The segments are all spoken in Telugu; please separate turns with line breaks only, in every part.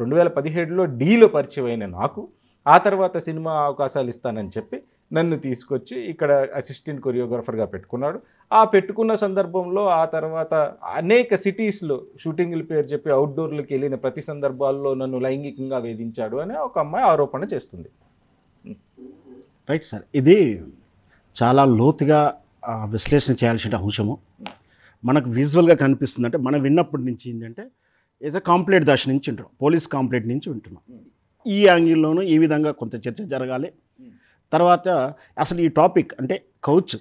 రెండు వేల పదిహేడులో డీలో పరిచయం అయిన నాకు ఆ తర్వాత సినిమా అవకాశాలు ఇస్తానని చెప్పి నన్ను తీసుకొచ్చి ఇక్కడ అసిస్టెంట్ కొరియోగ్రాఫర్గా పెట్టుకున్నాడు ఆ పెట్టుకున్న సందర్భంలో ఆ తర్వాత అనేక సిటీస్లో షూటింగ్లు పేరు చెప్పి అవుట్డోర్లకి వెళ్ళిన ప్రతి సందర్భాల్లో నన్ను లైంగికంగా వేధించాడు అని ఒక అమ్మాయి ఆరోపణ చేస్తుంది
రైట్ సార్ ఇది చాలా లోతుగా విశ్లేషణ చేయాల్సిన అంశము మనకు విజువల్గా కనిపిస్తుంది అంటే మనం విన్నప్పటి నుంచి ఏంటంటే ఏజ్ అ కాంప్లైంట్ దశ నుంచి ఉంటున్నాం పోలీస్ కాంప్లైంట్ నుంచి ఉంటున్నాం ఈ యాంగిల్లోనూ ఈ విధంగా కొంత చర్చ జరగాలి తర్వాత అసలు ఈ టాపిక్ అంటే కౌచ్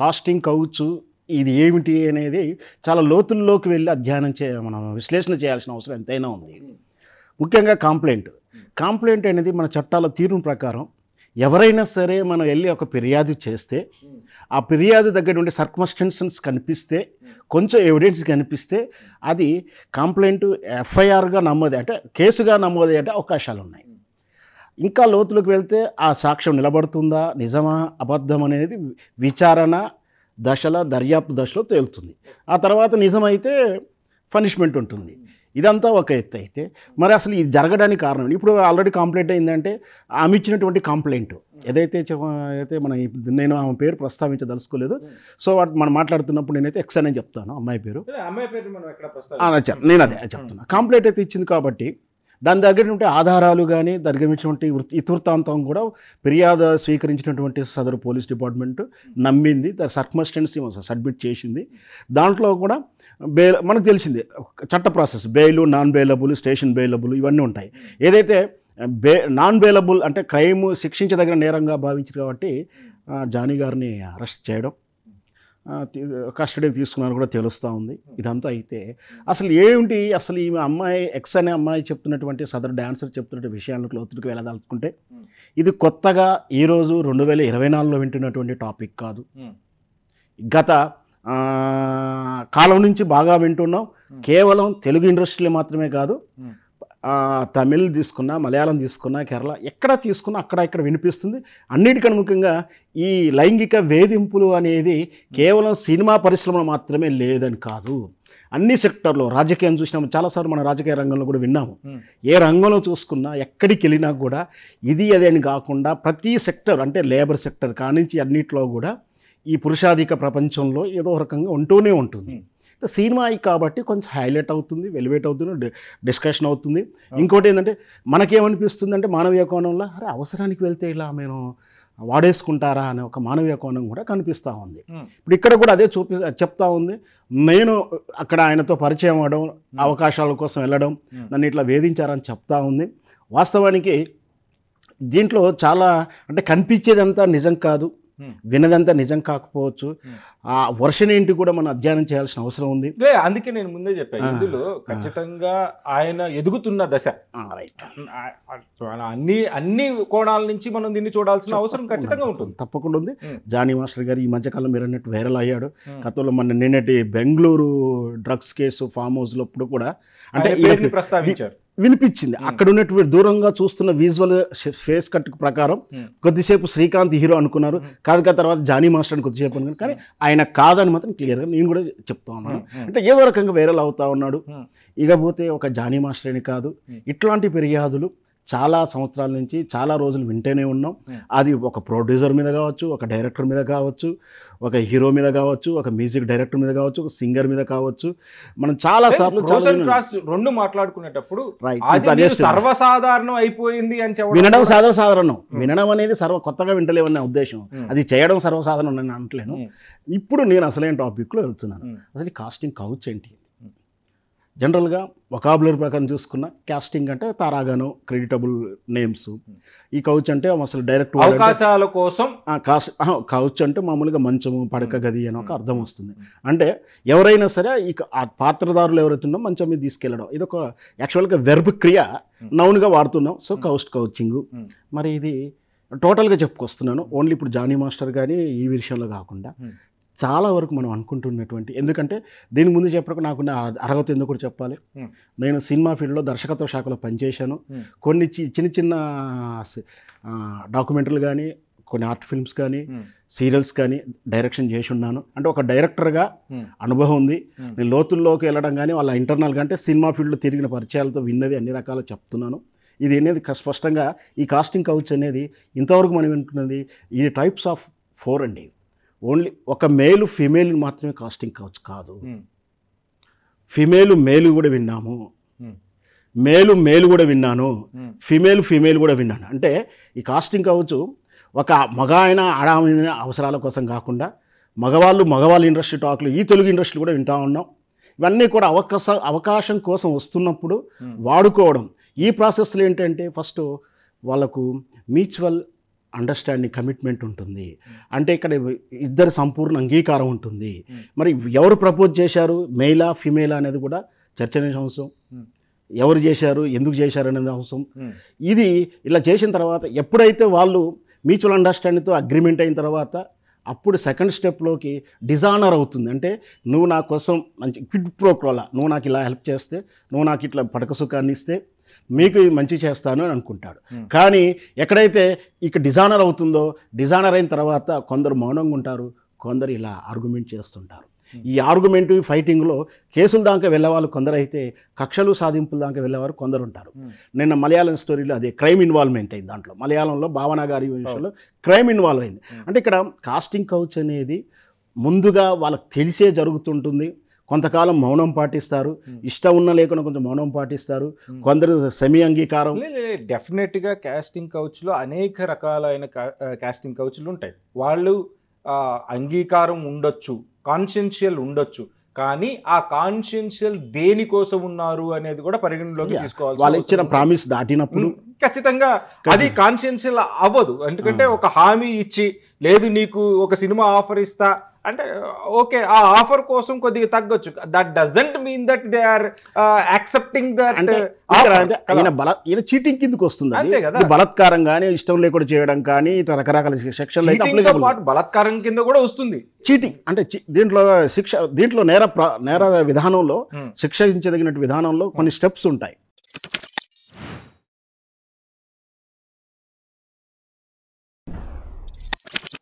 కాస్టింగ్ కౌచ్ ఇది ఏమిటి అనేది చాలా లోతుల్లోకి వెళ్ళి అధ్యయనం చే మనం విశ్లేషణ చేయాల్సిన అవసరం ఎంతైనా ఉంది ముఖ్యంగా కాంప్లైంట్ కాంప్లైంట్ అనేది మన చట్టాల తీరును ప్రకారం ఎవరైనా సరే మనం వెళ్ళి ఒక ఫిర్యాదు చేస్తే ఆ ఫిర్యాదు దగ్గర ఉండే సర్కమస్టెన్సన్స్ కనిపిస్తే కొంచెం ఎవిడెన్స్ కనిపిస్తే అది కంప్లైంట్ ఎఫ్ఐఆర్గా నమ్మోదే అంటే కేసుగా నమ్మోదే అంటే అవకాశాలు ఉన్నాయి ఇంకా లోతులోకి వెళ్తే ఆ సాక్ష్యం నిలబడుతుందా నిజమా అబద్ధం అనేది విచారణ దశల దర్యాప్తు దశలో తేలుతుంది ఆ తర్వాత నిజమైతే పనిష్మెంట్ ఉంటుంది ఇదంతా ఒక ఎత్తు అయితే మరి అసలు ఇది జరగడానికి కారణం ఇప్పుడు ఆల్రెడీ కంప్లైంట్ అయిందంటే ఆమె ఇచ్చినటువంటి కంప్లైంట్ ఏదైతే అయితే మన నేను ఆమె పేరు ప్రస్తావించదలుచుకోలేదు సో వాటి మనం మాట్లాడుతున్నప్పుడు నేనైతే ఎక్స్ అని చెప్తాను అమ్మాయి పేరు
నేను అదే చెప్తున్నా
కంప్లైంట్ అయితే ఇచ్చింది కాబట్టి దాని దగ్గర ఉంటే ఆధారాలు కానీ దగ్గరటువంటి ఇతివృత్తాంతం కూడా ఫిర్యాదు స్వీకరించినటువంటి సదరు పోలీస్ డిపార్ట్మెంట్ నమ్మింది సర్కమస్టెన్సీ సబ్మిట్ చేసింది దాంట్లో కూడా బెయిల్ మనకు తెలిసింది చట్ట process bail non bailable station bailable ఇవన్నీ ఉంటాయి ఏదైతే బే నాన్ బెయిలబుల్ అంటే క్రైమ్ శిక్షించదగిన నేరంగా భావించారు కాబట్టి జానీ గారిని అరెస్ట్ చేయడం కస్టడీకి తీసుకున్నాను కూడా తెలుస్తూ ఉంది ఇదంతా అయితే అసలు ఏమిటి అసలు ఈమె అమ్మాయి ఎక్స్ అనే అమ్మాయి చెప్తున్నటువంటి సదర్ డాన్సర్ చెప్తున్న విషయాలను లోతుడికి వెళ్ళదలుచుకుంటే hmm. ఇది కొత్తగా ఈరోజు రెండు వేల ఇరవై నాలుగులో వింటున్నటువంటి టాపిక్ కాదు hmm. గత కాలం నుంచి బాగా వింటున్నాం hmm. కేవలం తెలుగు ఇండస్ట్రీలో మాత్రమే కాదు తమిళ్ తీసుకున్నా మలయాళం తీసుకున్నా కేరళ ఎక్కడ తీసుకున్నా అక్కడ ఇక్కడ వినిపిస్తుంది అన్నిటికన్నా ముఖ్యంగా ఈ లైంగిక వేధింపులు అనేది కేవలం సినిమా పరిశ్రమలో మాత్రమే లేదని కాదు అన్ని సెక్టర్లో రాజకీయం చూసినాము చాలాసార్లు మన రాజకీయ రంగంలో కూడా విన్నాము ఏ రంగంలో చూసుకున్నా ఎక్కడికి వెళ్ళినా కూడా ఇది అని కాకుండా ప్రతి సెక్టర్ అంటే లేబర్ సెక్టర్ కానించి అన్నిట్లో కూడా ఈ పురుషాధిక ప్రపంచంలో ఏదో రకంగా ఉంటూనే ఉంటుంది సినిమాయి కాబట్టి కొంచెం హైలైట్ అవుతుంది వెలివేట్ అవుతుంది డిస్కషన్ అవుతుంది ఇంకోటి ఏంటంటే మనకేమనిపిస్తుంది అంటే మానవీయ కోణంలో అరే అవసరానికి వెళ్తే ఇలా మేము వాడేసుకుంటారా అనే ఒక మానవీయ కోణం కూడా కనిపిస్తూ ఉంది ఇప్పుడు ఇక్కడ కూడా అదే చూపి చెప్తా ఉంది నేను అక్కడ ఆయనతో పరిచయం అవ్వడం అవకాశాల కోసం వెళ్ళడం నన్ను ఇట్లా వేధించారని చెప్తా ఉంది వాస్తవానికి దీంట్లో చాలా అంటే కనిపించేదంతా నిజం కాదు Hmm. వినదంతా నిజం కాకపోవచ్చు hmm. ఆ వర్షన్ ఏంటి కూడా మనం అధ్యయనం చేయాల్సిన
అవసరం ఉంది అందుకే నేను ముందే చెప్పాను ఇందులో ఖచ్చితంగా ఆయన ఎదుగుతున్న దశ అన్ని అన్ని కోణాల నుంచి మనం దీన్ని చూడాల్సిన అవసరం ఖచ్చితంగా
ఉంటుంది తప్పకుండా ఉంది hmm. జానీ మాస్టర్ గారు ఈ మధ్యకాలం మీరు అన్నట్టు వైరల్ అయ్యాడు గతంలో మన నిన్నటి బెంగళూరు డ్రగ్స్ కేసు ఫామ్ హౌస్లో కూడా అంటే ప్రస్తావించారు వినిపించింది అక్కడ ఉన్నటువంటి దూరంగా చూస్తున్న విజువల్ ఫేస్ కట్ ప్రకారం కొద్దిసేపు శ్రీకాంత్ హీరో అనుకున్నారు కాదు కాదు తర్వాత జానీ మాస్టర్ అని కొద్దిసేపు అనుకున్నారు కానీ ఆయన కాదని మాత్రం క్లియర్గా నేను కూడా చెప్తా ఉన్నాను అంటే ఏదో రకంగా వైరల్ అవుతా ఉన్నాడు ఇకపోతే ఒక జానీ మాస్టర్ అని కాదు ఇట్లాంటి ఫిర్యాదులు చాలా సంవత్సరాల నుంచి చాలా రోజులు వింటేనే ఉన్నాం అది ఒక ప్రొడ్యూసర్ మీద కావచ్చు ఒక డైరెక్టర్ మీద కావచ్చు ఒక హీరో మీద కావచ్చు ఒక మ్యూజిక్ డైరెక్టర్ మీద కావచ్చు ఒక సింగర్ మీద కావచ్చు మనం చాలా సార్లు
రెండు మాట్లాడుకునేటప్పుడు సర్వసాధారణం అయిపోయింది అని చెప్పి వినడం
సర్వసాధారణం వినడం అనేది సర్వ కొత్తగా వింటలేవన్న ఉద్దేశం అది చేయడం సర్వసాధారణం అని అంటలేను ఇప్పుడు నేను అసలైన టాపిక్లో వెళ్తున్నాను అసలు కాస్టింగ్ కౌచ్ ఏంటి జనరల్గా వకాబులర్ ప్రకారం చూసుకున్న క్యాస్టింగ్ అంటే తారాగాను క్రెడిటబుల్ నేమ్స్ ఈ కౌచ్ అంటే అసలు డైరెక్ట్ అవకాశాల కోసం కాస్ట్ కౌచ్ అంటే మామూలుగా మంచము పడక గది అని ఒక అర్థం వస్తుంది అంటే ఎవరైనా సరే ఈ పాత్రదారులు ఉన్నా మంచం మీద తీసుకెళ్ళడం ఇది ఒక యాక్చువల్గా వెర్బ్ క్రియ నౌన్గా వాడుతున్నాం సో కౌస్ట్ కౌచింగ్ మరి ఇది టోటల్గా చెప్పుకొస్తున్నాను ఓన్లీ ఇప్పుడు జానీ మాస్టర్ కానీ ఈ విషయంలో కాకుండా చాలా వరకు మనం అనుకుంటున్నటువంటి ఎందుకంటే దీని ముందు నాకు నా అర్హత ఎందుకు కూడా చెప్పాలి నేను సినిమా ఫీల్డ్లో దర్శకత్వ శాఖలో పనిచేశాను కొన్ని చిన్న చిన్న డాక్యుమెంటరీలు కానీ కొన్ని ఆర్ట్ ఫిల్మ్స్ కానీ సీరియల్స్ కానీ డైరెక్షన్ చేసి ఉన్నాను అంటే ఒక డైరెక్టర్గా అనుభవం ఉంది నేను లోతుల్లోకి వెళ్ళడం కానీ వాళ్ళ ఇంటర్నల్గా అంటే సినిమా ఫీల్డ్లో తిరిగిన పరిచయాలతో విన్నది అన్ని రకాలు చెప్తున్నాను ఇది అనేది స్పష్టంగా ఈ కాస్టింగ్ కౌచ్ అనేది ఇంతవరకు మనం వింటున్నది ఈ టైప్స్ ఆఫ్ ఫోర్ అండి ఓన్లీ ఒక మేలు ఫిమేల్ మాత్రమే కాస్టింగ్ కావచ్చు కాదు ఫిమేల్ మేలు కూడా విన్నాము మేలు మేలు కూడా విన్నాను ఫిమేల్ ఫిమేల్ కూడా విన్నాను అంటే ఈ కాస్టింగ్ కావచ్చు ఒక మగ ఆయన ఆడామైన అవసరాల కోసం కాకుండా మగవాళ్ళు మగవాళ్ళు ఇండస్ట్రీ టాక్లు ఈ తెలుగు ఇండస్ట్రీ కూడా వింటా ఉన్నాం ఇవన్నీ కూడా అవకాశ అవకాశం కోసం వస్తున్నప్పుడు వాడుకోవడం ఈ ప్రాసెస్లో ఏంటంటే ఫస్ట్ వాళ్ళకు మ్యూచువల్ అండర్స్టాండింగ్ కమిట్మెంట్ ఉంటుంది hmm. అంటే ఇక్కడ ఇద్దరు సంపూర్ణ అంగీకారం ఉంటుంది hmm. మరి ఎవరు ప్రపోజ్ చేశారు మెయిలా ఫిమేలా అనేది కూడా చర్చనే అంశం hmm. ఎవరు చేశారు ఎందుకు చేశారు అనేది అంశం ఇది ఇలా చేసిన తర్వాత ఎప్పుడైతే వాళ్ళు మ్యూచువల్ అండర్స్టాండింగ్తో అగ్రిమెంట్ అయిన తర్వాత అప్పుడు సెకండ్ స్టెప్లోకి డిజానర్ అవుతుంది అంటే నువ్వు నా కోసం మంచి క్విడ్ ప్రోక్రోలా నువ్వు నాకు ఇలా హెల్ప్ చేస్తే నువ్వు నాకు ఇట్లా పడక సుఖాన్ని ఇస్తే మీకు మంచి చేస్తాను అని అనుకుంటాడు కానీ ఎక్కడైతే ఇక డిజానర్ అవుతుందో డిజానర్ అయిన తర్వాత కొందరు మౌనంగా ఉంటారు కొందరు ఇలా ఆర్గ్యుమెంట్ చేస్తుంటారు ఈ ఆర్గ్యుమెంట్ ఫైటింగ్లో కేసుల దాకా వెళ్ళేవాళ్ళు కొందరైతే కక్షలు సాధింపుల దాకా వెళ్ళేవారు కొందరు ఉంటారు నిన్న మలయాళం స్టోరీలో అదే క్రైమ్ ఇన్వాల్వ్మెంట్ అయింది దాంట్లో మలయాళంలో భావన గారి విషయంలో క్రైమ్ ఇన్వాల్వ్ అయింది అంటే ఇక్కడ కాస్టింగ్ కౌచ్ అనేది ముందుగా వాళ్ళకి తెలిసే జరుగుతుంటుంది కొంతకాలం మౌనం పాటిస్తారు ఇష్టం ఉన్న లేకుండా కొంచెం మౌనం పాటిస్తారు కొందరు సెమీ
అంగీకారం డెఫినెట్గా క్యాస్టింగ్ కౌచ్లో అనేక రకాలైన క్యాస్టింగ్ కౌచ్లు ఉంటాయి వాళ్ళు అంగీకారం ఉండొచ్చు కాన్షియన్షియల్ ఉండొచ్చు కానీ ఆ కాన్షియన్షియల్ దేనికోసం ఉన్నారు అనేది కూడా పరిగణలోకి తీసుకోవాలి వాళ్ళు ఇచ్చిన ప్రామిస్ దాటినప్పుడు ఖచ్చితంగా అది కాన్షియన్షియల్ అవ్వదు ఎందుకంటే ఒక హామీ ఇచ్చి లేదు నీకు ఒక సినిమా ఆఫర్ ఇస్తా అంటే ఓకే ఆ ఆఫర్ కోసం కొద్దిగా తగ్గొచ్చు that doesn't mean that they are accepting that ఈయన బల
ఈయన చీటింగ్ కిందకు వస్తుంది అంతే కదా బలత్కారం కానీ ఇష్టం లేకుండా చేయడం కానీ ఇతర రకరకాల శిక్షలు పాటు
బలత్కారం కింద కూడా వస్తుంది
చీటింగ్ అంటే దీంట్లో శిక్ష దీంట్లో నేర నేర విధానంలో hmm. శిక్షించదగినట్టు విధానంలో కొన్ని స్టెప్స్ hmm. ఉంటాయి